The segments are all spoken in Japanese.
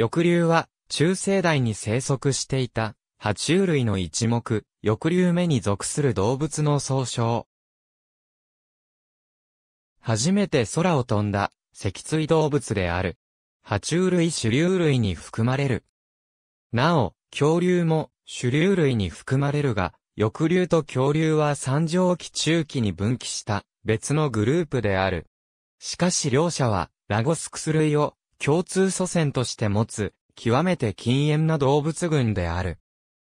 翼竜は、中世代に生息していた、爬虫類の一目、翼竜目に属する動物の総称。初めて空を飛んだ、脊椎動物である。爬虫類主竜類に含まれる。なお、恐竜も主竜類に含まれるが、翼竜と恐竜は三畳期中期に分岐した別のグループである。しかし両者はラゴスクス類を共通祖先として持つ、極めて禁煙な動物群である。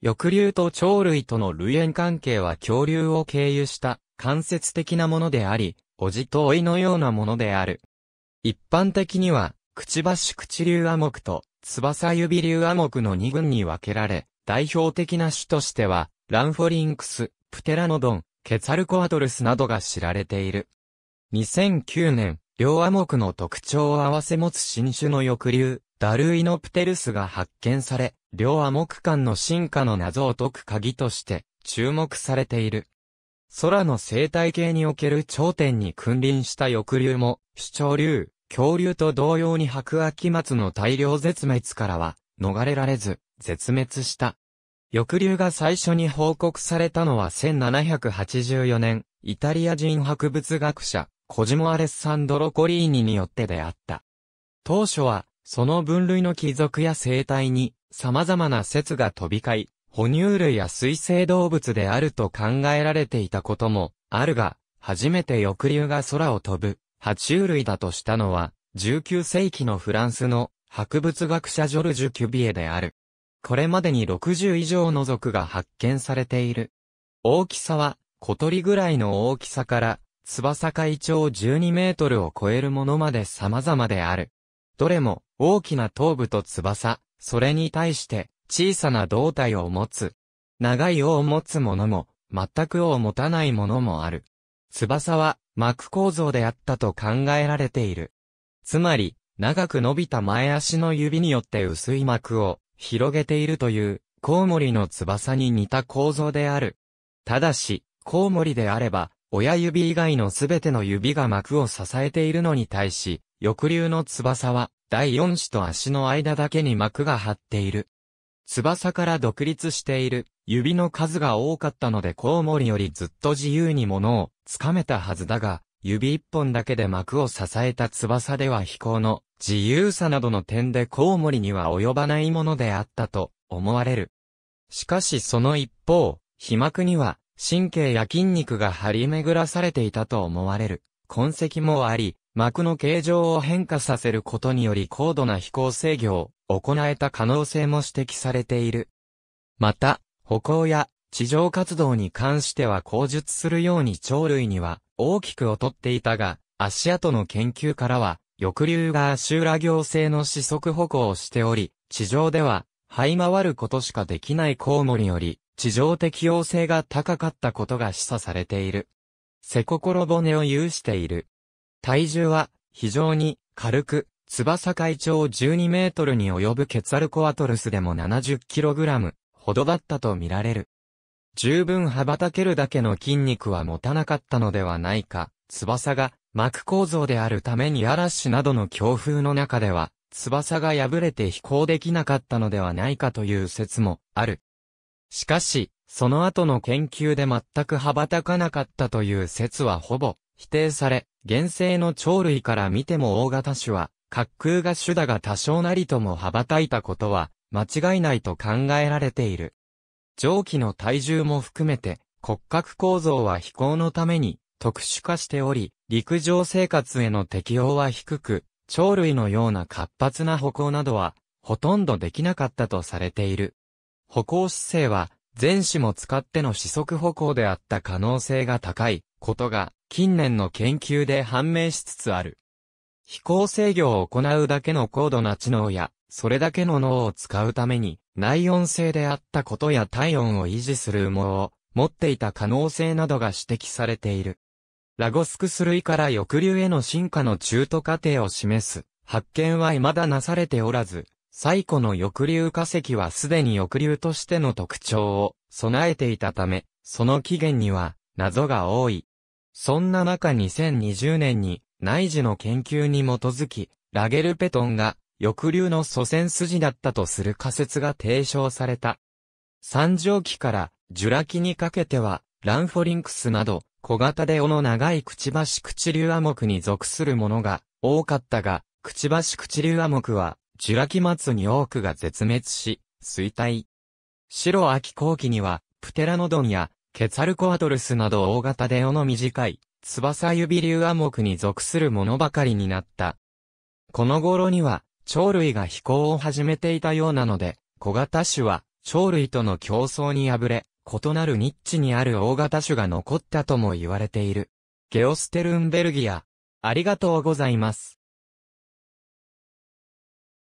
翼竜と鳥類との類縁関係は恐竜を経由した間接的なものであり、おじとおいのようなものである。一般的には、くちばし口竜亜目と翼指竜亜目の二群に分けられ、代表的な種としては、ランフォリンクス、プテラノドン、ケツァルコアトルスなどが知られている。2009年、両亜目の特徴を合わせ持つ新種の翼竜、ダルイノプテルスが発見され、両亜目間の進化の謎を解く鍵として注目されている。空の生態系における頂点に君臨した翼竜も、主張竜、恐竜と同様に白秋末の大量絶滅からは、逃れられず、絶滅した。翼竜が最初に報告されたのは1784年、イタリア人博物学者、コジモ・アレッサンドロ・コリーニによって出会った。当初は、その分類の貴族や生態に、様々な説が飛び交い、哺乳類や水生動物であると考えられていたことも、あるが、初めて翼竜が空を飛ぶ、爬虫類だとしたのは、19世紀のフランスの博物学者ジョルジュ・キュビエである。これまでに60以上の族が発見されている。大きさは、小鳥ぐらいの大きさから、翼海長12メートルを超えるものまで様々である。どれも大きな頭部と翼、それに対して小さな胴体を持つ。長い尾を持つものも、全く尾を持たないものもある。翼は膜構造であったと考えられている。つまり、長く伸びた前足の指によって薄い膜を広げているというコウモリの翼に似た構造である。ただし、コウモリであれば、親指以外のすべての指が膜を支えているのに対し、翼竜の翼は、第四子と足の間だけに膜が張っている。翼から独立している、指の数が多かったのでコウモリよりずっと自由に物をつかめたはずだが、指一本だけで膜を支えた翼では飛行の自由さなどの点でコウモリには及ばないものであったと思われる。しかしその一方、飛膜には神経や筋肉が張り巡らされていたと思われる痕跡もあり、膜の形状を変化させることにより高度な飛行制御を行えた可能性も指摘されている。また、歩行や地上活動に関しては口述するように鳥類には大きく劣っていたが、足跡の研究からは、翼竜が足裏行性の四足歩行をしており、地上では、這い回ることしかできないコウモリより、地上適応性が高かったことが示唆されている。背心骨を有している。体重は非常に軽く、翼会長12メートルに及ぶケツァルコアトルスでも7 0ラムほどだったとみられる。十分羽ばたけるだけの筋肉は持たなかったのではないか、翼が膜構造であるために嵐などの強風の中では、翼が破れて飛行できなかったのではないかという説もある。しかし、その後の研究で全く羽ばたかなかったという説はほぼ否定され、現生の鳥類から見ても大型種は、滑空が種だが多少なりとも羽ばたいたことは、間違いないと考えられている。蒸気の体重も含めて、骨格構造は飛行のために特殊化しており、陸上生活への適応は低く、鳥類のような活発な歩行などは、ほとんどできなかったとされている。歩行姿勢は、前肢も使っての四足歩行であった可能性が高いことが、近年の研究で判明しつつある。飛行制御を行うだけの高度な知能や、それだけの脳を使うために、内音性であったことや体温を維持する羽毛を持っていた可能性などが指摘されている。ラゴスクス類から抑留への進化の中途過程を示す発見は未だなされておらず、最古の翼竜化石はすでに翼竜としての特徴を備えていたため、その起源には謎が多い。そんな中2020年に内耳の研究に基づき、ラゲルペトンが翼竜の祖先筋だったとする仮説が提唱された。三畳紀からジュラ紀にかけては、ランフォリンクスなど、小型で尾の長いくちばしくち竜亜目に属するものが多かったが、くちばしくち竜亜目はジュラ紀末に多くが絶滅し、衰退。白秋後期には、プテラノドンや、ケツァルコアトルスなど大型で尾の短い、翼指流亜目に属するものばかりになった。この頃には、鳥類が飛行を始めていたようなので、小型種は、鳥類との競争に敗れ、異なるニッチにある大型種が残ったとも言われている。ゲオステルンベルギア。ありがとうございます。